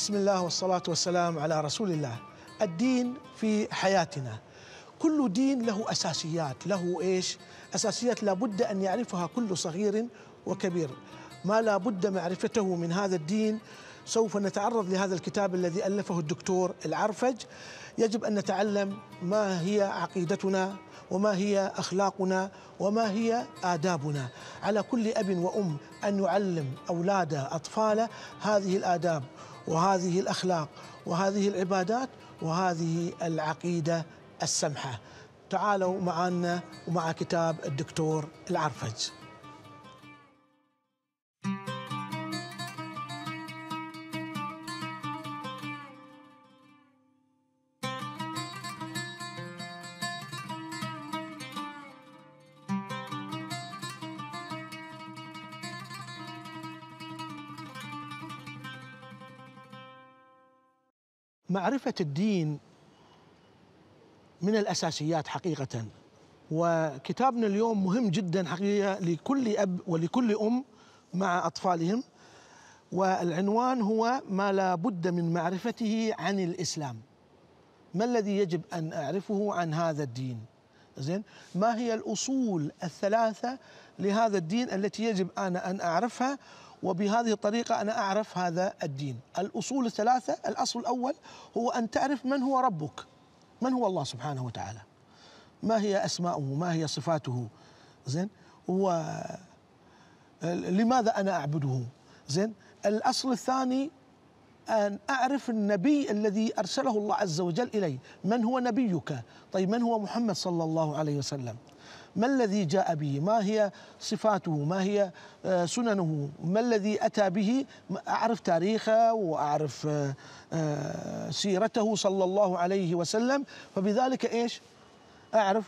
بسم الله والصلاة والسلام على رسول الله الدين في حياتنا كل دين له أساسيات له إيش أساسيات لابد أن يعرفها كل صغير وكبير ما لابد معرفته من هذا الدين سوف نتعرض لهذا الكتاب الذي ألفه الدكتور العرفج يجب أن نتعلم ما هي عقيدتنا وما هي أخلاقنا وما هي آدابنا على كل أب وأم أن يعلم أولاده أطفاله هذه الآداب وهذه الاخلاق وهذه العبادات وهذه العقيده السمحه. تعالوا معنا ومع كتاب الدكتور العرفج. معرفة الدين من الأساسيات حقيقة وكتابنا اليوم مهم جدا حقيقة لكل أب ولكل أم مع أطفالهم والعنوان هو ما لا بد من معرفته عن الإسلام ما الذي يجب أن أعرفه عن هذا الدين زين ما هي الأصول الثلاثة لهذا الدين التي يجب أنا أن أعرفها وبهذه الطريقة أنا أعرف هذا الدين الأصول الثلاثة الأصل الأول هو أن تعرف من هو ربك من هو الله سبحانه وتعالى ما هي أسماؤه ما هي صفاته زين و لماذا أنا أعبده زين الأصل الثاني أن أعرف النبي الذي أرسله الله عز وجل إلي من هو نبيك طيب من هو محمد صلى الله عليه وسلم ما الذي جاء به ما هي صفاته ما هي آه، سننه ما الذي أتى به أعرف تاريخه وأعرف آه، آه، سيرته صلى الله عليه وسلم فبذلك إيش أعرف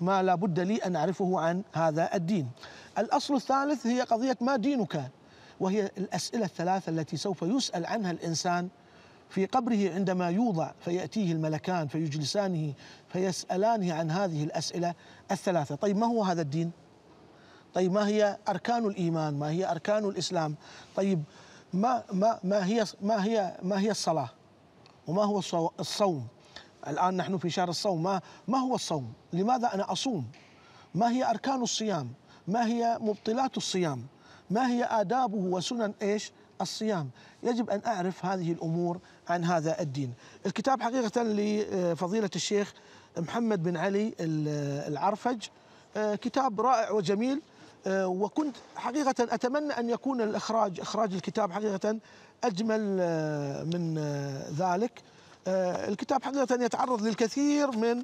ما لا بد لي أن أعرفه عن هذا الدين الأصل الثالث هي قضية ما دينك وهي الأسئلة الثلاثة التي سوف يسأل عنها الإنسان في قبره عندما يوضع فيأتيه الملكان فيجلسانه فيسألانه عن هذه الأسئلة الثلاثة طيب ما هو هذا الدين؟ طيب ما هي أركان الإيمان؟ ما هي أركان الإسلام؟ طيب ما ما ما هي ما هي ما هي الصلاة؟ وما هو الصوم؟ الآن نحن في شهر الصوم ما ما هو الصوم؟ لماذا أنا أصوم؟ ما هي أركان الصيام؟ ما هي مبطلات الصيام؟ ما هي آدابه وسنن إيش؟ الصيام يجب أن أعرف هذه الأمور عن هذا الدين الكتاب حقيقة لفضيلة آه، الشيخ محمد بن علي آه، العرفج آه، كتاب رائع وجميل وكنت حقيقة أتمنى أن يكون الإخراج إخراج الكتاب حقيقة أجمل من ذلك الكتاب حقيقة يتعرض للكثير من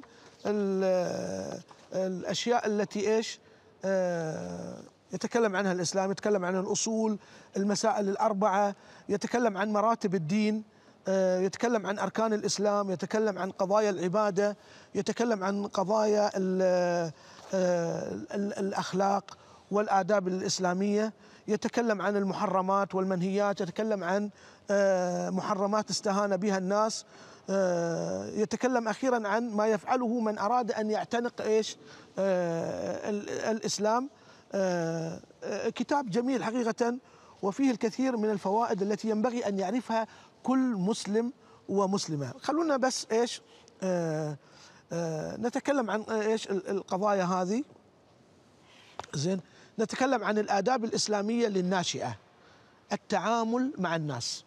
الأشياء التي إيش يتكلم عنها الإسلام يتكلم عن الأصول المسائل الأربعة يتكلم عن مراتب الدين آه، يتكلم عن أركان الإسلام يتكلم عن قضايا العبادة يتكلم عن قضايا آه، الأخلاق والآداب الإسلامية يتكلم عن المحرمات والمنهيات يتكلم عن آه، محرمات استهان بها الناس يتكلم أخيرا عن ما يفعله من أراد أن يعتنق إيش الإسلام آه، آه، كتاب جميل حقيقة وفيه الكثير من الفوائد التي ينبغي أن يعرفها كل مسلم ومسلمة خلونا بس إيش آه، نتكلم عن إيش القضايا هذه زين نتكلم عن الآداب الإسلامية للناشئة التعامل مع الناس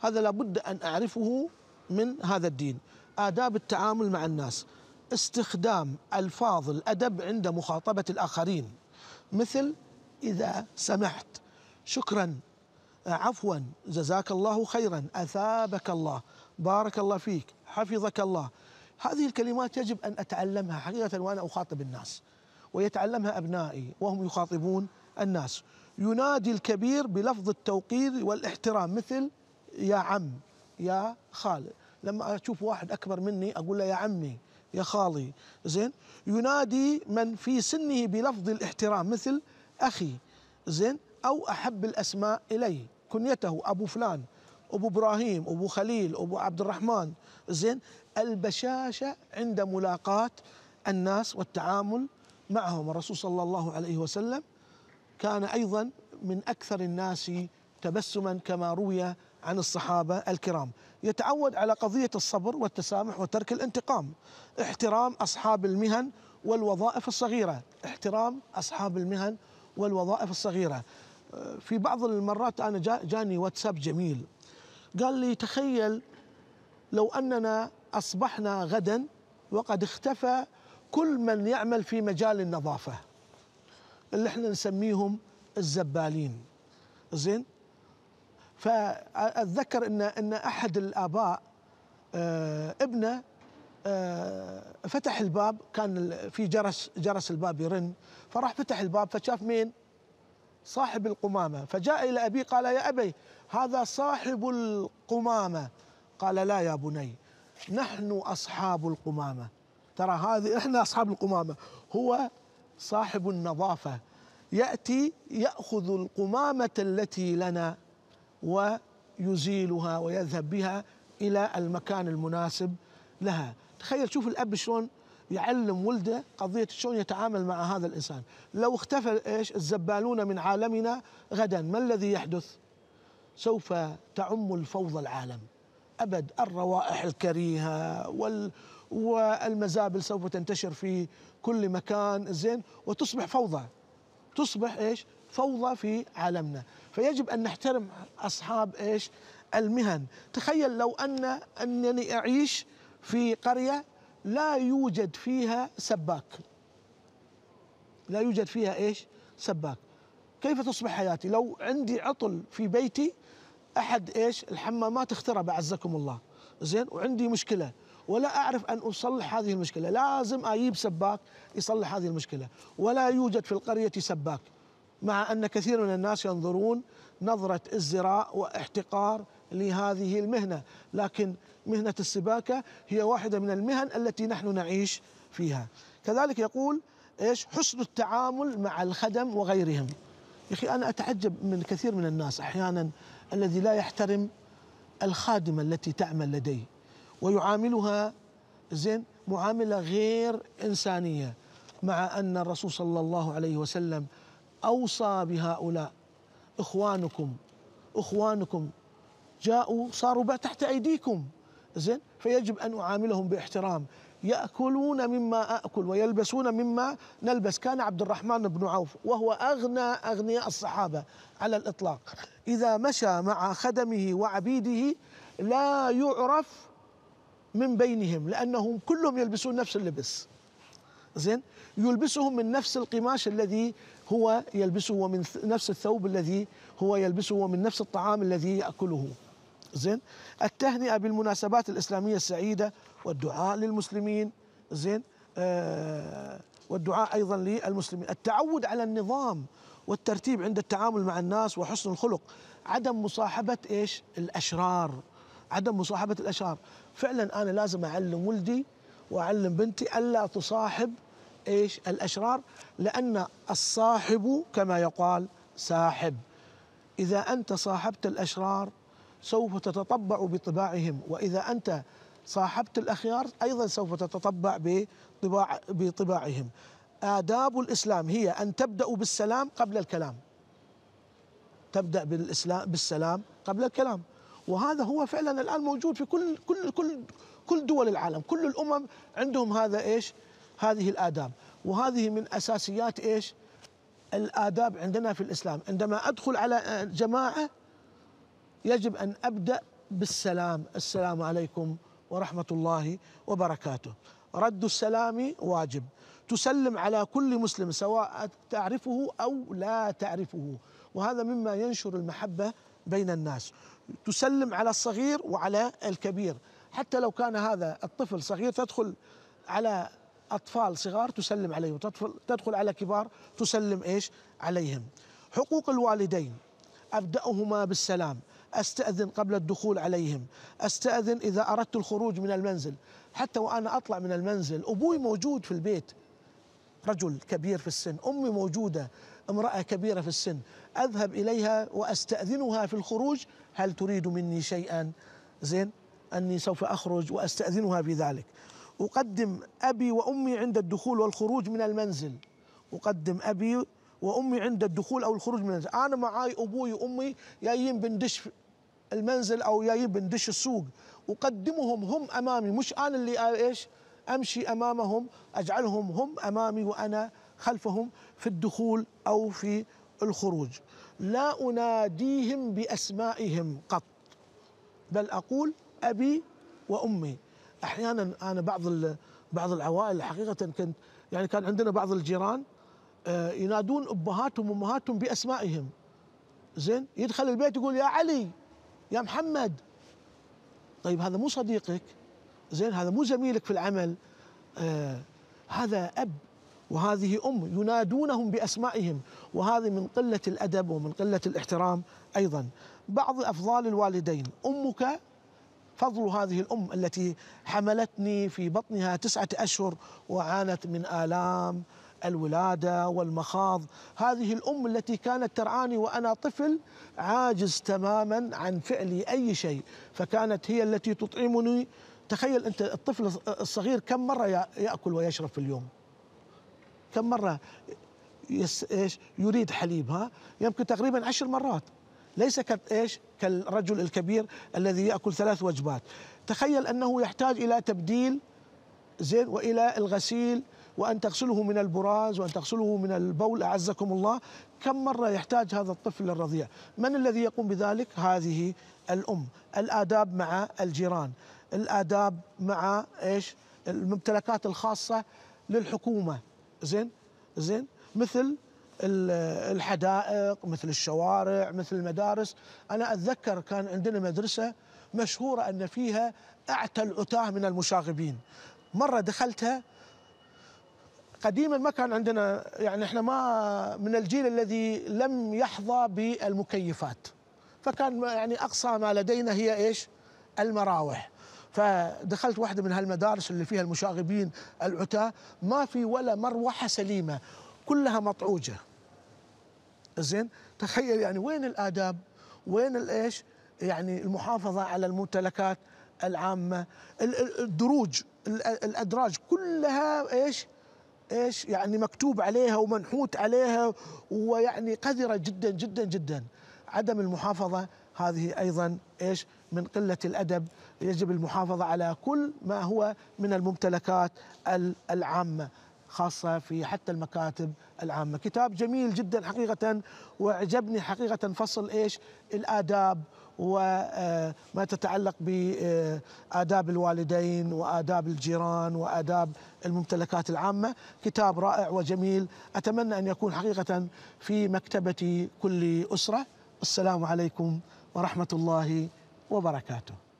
هذا لابد أن أعرفه من هذا الدين آداب التعامل مع الناس استخدام ألفاظ الأدب عند مخاطبة الآخرين مثل إذا سمحت شكرا آه، عفوا جزاك الله خيرا أثابك الله بارك الله فيك حفظك الله هذه الكلمات يجب أن أتعلمها حقيقة وأنا أخاطب الناس ويتعلمها أبنائي وهم يخاطبون الناس ينادي الكبير بلفظ التوقير والاحترام مثل يا عم يا خال لما أشوف واحد أكبر مني أقول له يا عمي يا خالي زين ينادي من في سنه بلفظ الاحترام مثل أخي زين أو أحب الأسماء إليه كنيته أبو فلان أبو إبراهيم أبو خليل أبو عبد الرحمن زين البشاشة عند ملاقاة الناس والتعامل معهم الرسول صلى الله عليه وسلم كان أيضا من أكثر الناس تبسما كما روي عن الصحابة الكرام يتعود على قضية الصبر والتسامح وترك الانتقام احترام أصحاب المهن والوظائف الصغيرة احترام أصحاب المهن والوظائف الصغيرة آه، في بعض المرات أنا جاني واتساب جميل قال لي تخيل لو أننا أصبحنا غدا وقد اختفى كل من يعمل في مجال النظافة اللي احنا نسميهم الزبالين زين فأتذكر أن أن أحد الآباء آه، ابنه آه، فتح الباب كان في جرس جرس الباب يرن فراح فتح الباب فشاف مين؟ صاحب القمامة فجاء إلى أبيه قال يا أبي هذا صاحب القمامة قال لا يا بني نحن أصحاب القمامة ترى هذه احنا أصحاب القمامة هو صاحب النظافة يأتي يأخذ القمامة التي لنا ويزيلها ويذهب بها إلى المكان المناسب لها تخيل شوف الأب شلون يعلم ولده قضية شلون يتعامل مع هذا الإنسان لو اختفى إيش الزبالون من عالمنا غدا ما الذي يحدث سوف تعم الفوضى العالم أبد الروائح الكريهة وال والمزابل سوف تنتشر في كل مكان زين وتصبح فوضى تصبح ايش؟ فوضى في عالمنا فيجب ان نحترم اصحاب ايش؟ المهن، تخيل لو ان انني اعيش في قريه لا يوجد فيها سباك. لا يوجد فيها ايش؟ سباك. كيف تصبح حياتي؟ لو عندي عطل في بيتي احد ايش؟ الحمامات اخترب اعزكم الله. زين وعندي مشكله ولا أعرف أن أصلح هذه المشكلة لازم أجيب سباك يصلح هذه المشكلة ولا يوجد في القرية سباك مع أن كثير من الناس ينظرون نظرة ازدراء واحتقار لهذه المهنة لكن مهنة السباكة هي واحدة من المهن التي نحن نعيش فيها كذلك يقول إيش حسن التعامل مع الخدم وغيرهم يا أخي أنا أتعجب من كثير من الناس أحيانا الذي لا يحترم الخادمة التي تعمل لديه ويعاملها زين معاملة غير إنسانية مع أن الرسول صلى الله عليه وسلم أوصى بهؤلاء إخوانكم إخوانكم جاءوا صاروا تحت أيديكم زين فيجب أن أعاملهم باحترام يأكلون مما أكل ويلبسون مما نلبس كان عبد الرحمن بن عوف وهو أغنى أغنياء الصحابة على الإطلاق إذا مشى مع خدمه وعبيده لا يعرف من بينهم لأنهم كلهم يلبسون نفس اللبس زين يلبسهم من نفس القماش الذي هو يلبسه من نفس الثوب الذي هو يلبسه ومن نفس الطعام الذي يأكله زين التهنئة بالمناسبات الإسلامية السعيدة والدعاء للمسلمين زين آه والدعاء أيضا للمسلمين التعود على النظام والترتيب عند التعامل مع الناس وحسن الخلق عدم مصاحبة إيش الأشرار عدم مصاحبة الأشرار فعلا أنا لازم أعلم ولدي وأعلم بنتي ألا تصاحب ايش الاشرار لان الصاحب كما يقال ساحب اذا انت صاحبت الاشرار سوف تتطبع بطباعهم واذا انت صاحبت الاخيار ايضا سوف تتطبع بطباع بطباعهم آداب الإسلام هي أن تبدأ بالسلام قبل الكلام تبدأ بالإسلام بالسلام قبل الكلام وهذا هو فعلا الآن موجود في كل كل كل كل دول العالم كل الأمم عندهم هذا إيش هذه الآداب وهذه من أساسيات إيش الآداب عندنا في الإسلام عندما أدخل على جماعة يجب أن أبدأ بالسلام السلام عليكم ورحمة الله وبركاته رد السلام واجب تسلم على كل مسلم سواء تعرفه أو لا تعرفه وهذا مما ينشر المحبة بين الناس تسلم على الصغير وعلى الكبير حتى لو كان هذا الطفل صغير تدخل على اطفال صغار تسلم عليهم تدخل على كبار تسلم ايش عليهم حقوق الوالدين ابداهما بالسلام استاذن قبل الدخول عليهم استاذن اذا اردت الخروج من المنزل حتى وانا اطلع من المنزل ابوي موجود في البيت رجل كبير في السن امي موجوده امراه كبيره في السن اذهب اليها واستاذنها في الخروج هل تريد مني شيئا زين اني سوف اخرج واستاذنها في ذلك أقدم أبي وأمي عند الدخول والخروج من المنزل أقدم أبي وأمي عند الدخول أو الخروج من المنزل أنا معاي أبوي وأمي جايين بندش المنزل أو جايين بندش السوق أقدمهم هم أمامي مش أنا اللي إيش أمشي أمامهم أجعلهم هم أمامي وأنا خلفهم في الدخول أو في الخروج لا أناديهم بأسمائهم قط بل أقول أبي وأمي احيانا انا بعض بعض العوائل حقيقه كنت يعني كان عندنا بعض الجيران آه، ينادون ابهاتهم وامهاتهم باسمائهم زين يدخل البيت يقول يا علي يا محمد طيب هذا مو صديقك زين هذا مو زميلك في العمل آه هذا اب وهذه ام ينادونهم باسمائهم وهذه من قله الادب ومن قله الاحترام ايضا بعض افضال الوالدين امك فضل هذه الأم التي حملتني في بطنها تسعة أشهر وعانت من آلام الولادة والمخاض هذه الأم التي كانت ترعاني وأنا طفل عاجز تماما عن فعل أي شيء فكانت هي التي تطعمني تخيل أنت الطفل الصغير كم مرة يأكل ويشرب في اليوم كم مرة يس يريد حليب ها يمكن تقريبا عشر مرات ليس كايش كالرجل الكبير الذي ياكل ثلاث وجبات تخيل انه يحتاج الى تبديل زين والى الغسيل وان تغسله من البراز وان تغسله من البول اعزكم الله كم مره يحتاج هذا الطفل الرضيع من الذي يقوم بذلك هذه الام الاداب مع الجيران الاداب مع ايش الممتلكات الخاصه للحكومه زين زين مثل الحدائق مثل الشوارع مثل المدارس أنا أتذكر كان عندنا مدرسة مشهورة أن فيها أعتى العتاه من المشاغبين مرة دخلتها قديما ما كان عندنا يعني احنا ما من الجيل الذي لم يحظى بالمكيفات فكان يعني اقصى ما لدينا هي ايش؟ المراوح فدخلت واحده من هالمدارس اللي فيها المشاغبين العتاه ما في ولا مروحه سليمه كلها مطعوجه زين تخيل يعني وين الآداب وين الإيش يعني المحافظة على الممتلكات العامة الدروج الأدراج كلها إيش ايش يعني مكتوب عليها ومنحوت عليها ويعني قذره جدا جدا جدا عدم المحافظه هذه ايضا ايش من قله الادب يجب المحافظه على كل ما هو من الممتلكات العامه خاصه في حتى المكاتب العامه كتاب جميل جدا حقيقه واعجبني حقيقه فصل ايش الاداب وما آه، تتعلق بآداب آه، الوالدين وآداب الجيران وآداب الممتلكات العامة كتاب رائع وجميل أتمنى أن يكون حقيقة في مكتبة كل أسرة السلام عليكم ورحمة الله وبركاته